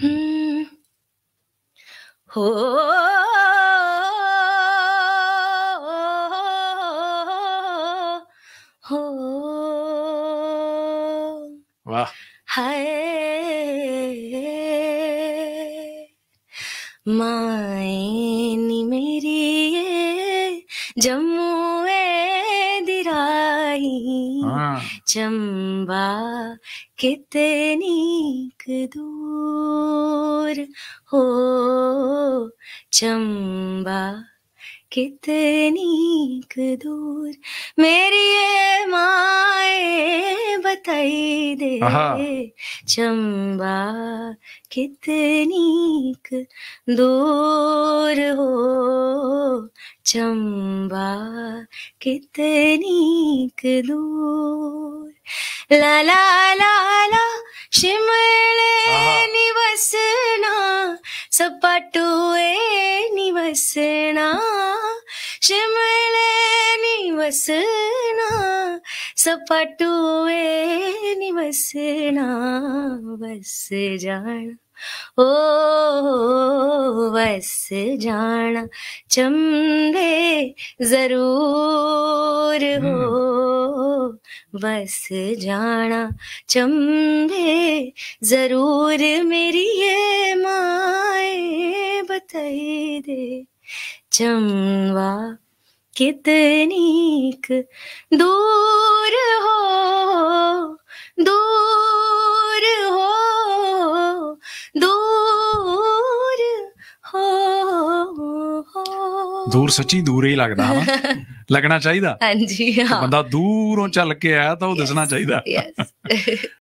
Mm. Oh, हाय मायनी मेरी जम्मू आई हाँ। चंबा कितनी दूर हो चंबा कितनी दूर मेरी ये माए बताई दे चंबा कितनी दूर हो चंबा कितनी दूर ला ला ला ला शिमले हाँ, हाँ। निवसना सपाटुए निवसना शिमले निवसना सपाटुए निवसना बस जाना ओ बस जाना चंदे जरूर हो हम्म। बस जाना चंदे जरूर मेरी ये माए बताई दे चमवा कितनी दूर ਦੂਰ ਸੱਚੀ ਦੂਰ ਹੀ ਲੱਗਦਾ ਹਨਾ ਲੱਗਣਾ ਚਾਹੀਦਾ ਹਾਂਜੀ ਹਾਂ ਬੰਦਾ ਦੂਰੋਂ ਚੱਲ ਕੇ ਆਇਆ ਤਾਂ ਉਹ ਦਿਸਣਾ ਚਾਹੀਦਾ